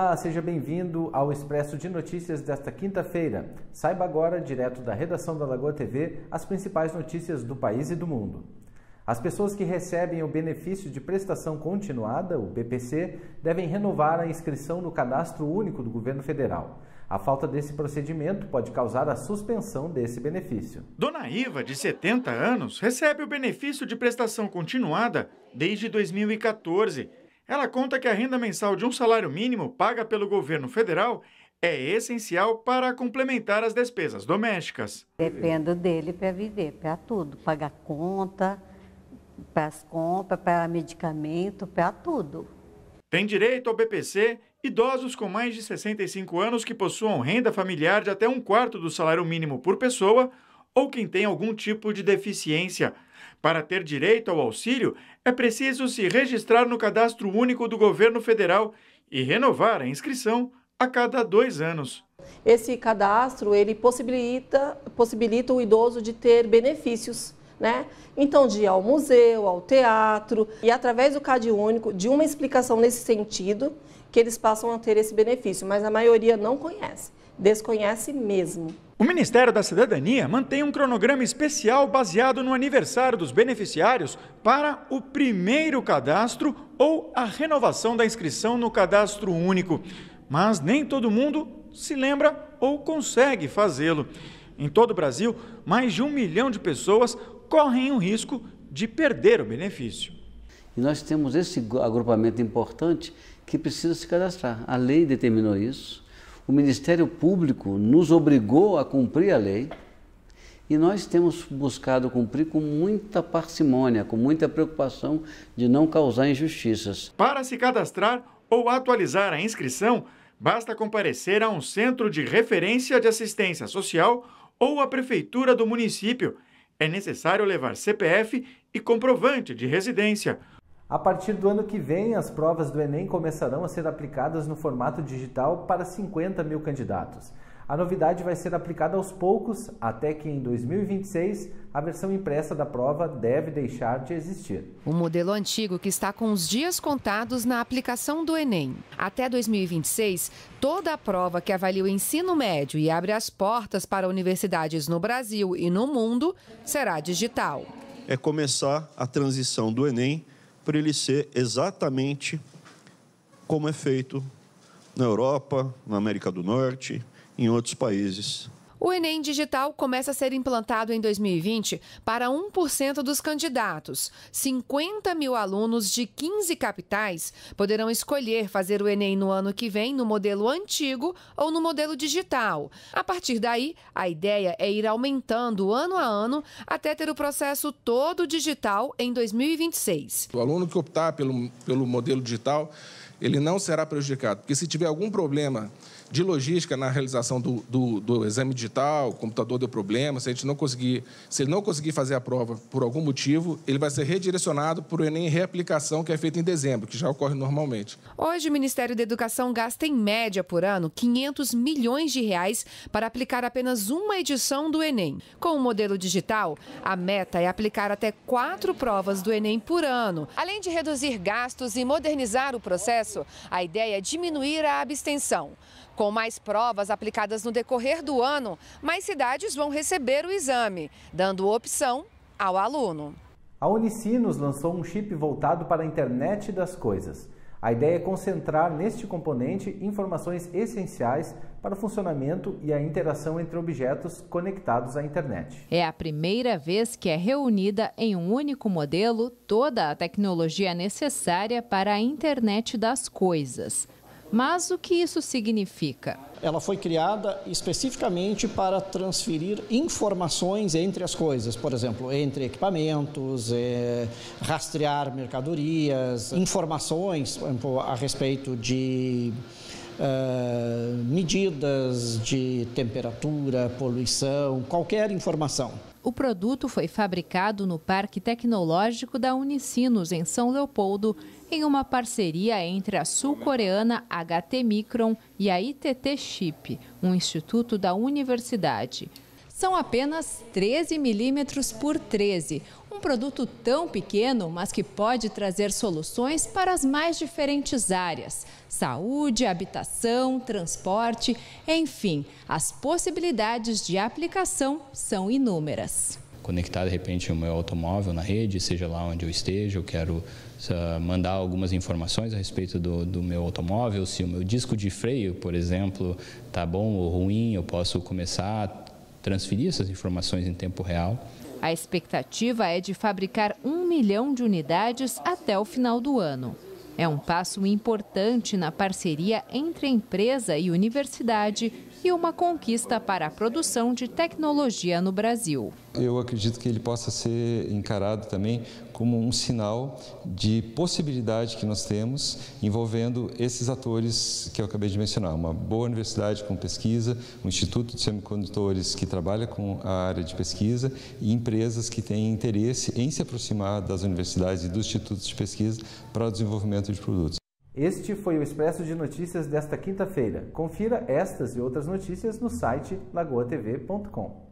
Olá, seja bem-vindo ao Expresso de Notícias desta quinta-feira. Saiba agora, direto da redação da Lagoa TV, as principais notícias do país e do mundo. As pessoas que recebem o benefício de prestação continuada, o BPC, devem renovar a inscrição no Cadastro Único do Governo Federal. A falta desse procedimento pode causar a suspensão desse benefício. Dona Iva, de 70 anos, recebe o benefício de prestação continuada desde 2014 ela conta que a renda mensal de um salário mínimo paga pelo governo federal é essencial para complementar as despesas domésticas. Dependo dele para viver, para tudo, pagar conta, para as compras, para medicamento, para tudo. Tem direito ao BPC idosos com mais de 65 anos que possuam renda familiar de até um quarto do salário mínimo por pessoa ou quem tem algum tipo de deficiência. Para ter direito ao auxílio, é preciso se registrar no Cadastro Único do Governo Federal e renovar a inscrição a cada dois anos. Esse cadastro ele possibilita, possibilita o idoso de ter benefícios né? Então, de ir ao museu, ao teatro e através do CAD único, de uma explicação nesse sentido, que eles passam a ter esse benefício, mas a maioria não conhece, desconhece mesmo. O Ministério da Cidadania mantém um cronograma especial baseado no aniversário dos beneficiários para o primeiro cadastro ou a renovação da inscrição no cadastro único. Mas nem todo mundo se lembra ou consegue fazê-lo. Em todo o Brasil, mais de um milhão de pessoas correm o risco de perder o benefício. E nós temos esse agrupamento importante que precisa se cadastrar. A lei determinou isso o Ministério Público nos obrigou a cumprir a lei e nós temos buscado cumprir com muita parcimônia, com muita preocupação de não causar injustiças. Para se cadastrar ou atualizar a inscrição, basta comparecer a um centro de referência de assistência social ou a prefeitura do município. É necessário levar CPF e comprovante de residência. A partir do ano que vem, as provas do Enem começarão a ser aplicadas no formato digital para 50 mil candidatos. A novidade vai ser aplicada aos poucos, até que em 2026 a versão impressa da prova deve deixar de existir. O modelo antigo que está com os dias contados na aplicação do Enem. Até 2026, toda a prova que avalia o ensino médio e abre as portas para universidades no Brasil e no mundo será digital. É começar a transição do Enem para ele ser exatamente como é feito na Europa, na América do Norte, em outros países o Enem digital começa a ser implantado em 2020 para 1% dos candidatos. 50 mil alunos de 15 capitais poderão escolher fazer o Enem no ano que vem no modelo antigo ou no modelo digital. A partir daí, a ideia é ir aumentando ano a ano até ter o processo todo digital em 2026. O aluno que optar pelo, pelo modelo digital, ele não será prejudicado, porque se tiver algum problema de logística na realização do, do, do, exame digital, o computador deu problema, se a gente não conseguir, se ele não conseguir fazer a prova por algum motivo, ele vai ser redirecionado para o Enem reaplicação que é feita em dezembro, que já ocorre normalmente. Hoje o Ministério da Educação gasta em média por ano 500 milhões de reais para aplicar apenas uma edição do Enem. Com o modelo digital, a meta é aplicar até quatro provas do Enem por ano. Além de reduzir gastos e modernizar o processo, a ideia é diminuir a abstenção. Com mais provas aplicadas no decorrer do ano, mais cidades vão receber o exame, dando opção ao aluno. A Unicinos lançou um chip voltado para a internet das coisas. A ideia é concentrar neste componente informações essenciais para o funcionamento e a interação entre objetos conectados à internet. É a primeira vez que é reunida em um único modelo toda a tecnologia necessária para a internet das coisas. Mas o que isso significa? Ela foi criada especificamente para transferir informações entre as coisas, por exemplo, entre equipamentos, eh, rastrear mercadorias, informações exemplo, a respeito de eh, medidas de temperatura, poluição, qualquer informação. O produto foi fabricado no Parque Tecnológico da Unicinos, em São Leopoldo, em uma parceria entre a sul-coreana HT Micron e a ITT Chip, um instituto da universidade são apenas 13 milímetros por 13. Um produto tão pequeno, mas que pode trazer soluções para as mais diferentes áreas: saúde, habitação, transporte, enfim, as possibilidades de aplicação são inúmeras. Conectar de repente o meu automóvel na rede, seja lá onde eu esteja, eu quero ah, mandar algumas informações a respeito do, do, meu automóvel, se o meu disco de freio, por exemplo, está bom ou ruim, eu posso começar transferir essas informações em tempo real. A expectativa é de fabricar um milhão de unidades até o final do ano. É um passo importante na parceria entre a empresa e universidade e uma conquista para a produção de tecnologia no Brasil. Eu acredito que ele possa ser encarado também como um sinal de possibilidade que nós temos envolvendo esses atores que eu acabei de mencionar. Uma boa universidade com pesquisa, um instituto de semicondutores que trabalha com a área de pesquisa e empresas que têm interesse em se aproximar das universidades e dos institutos de pesquisa para o desenvolvimento de produtos. Este foi o Expresso de Notícias desta quinta-feira. Confira estas e outras notícias no site lagoatv.com.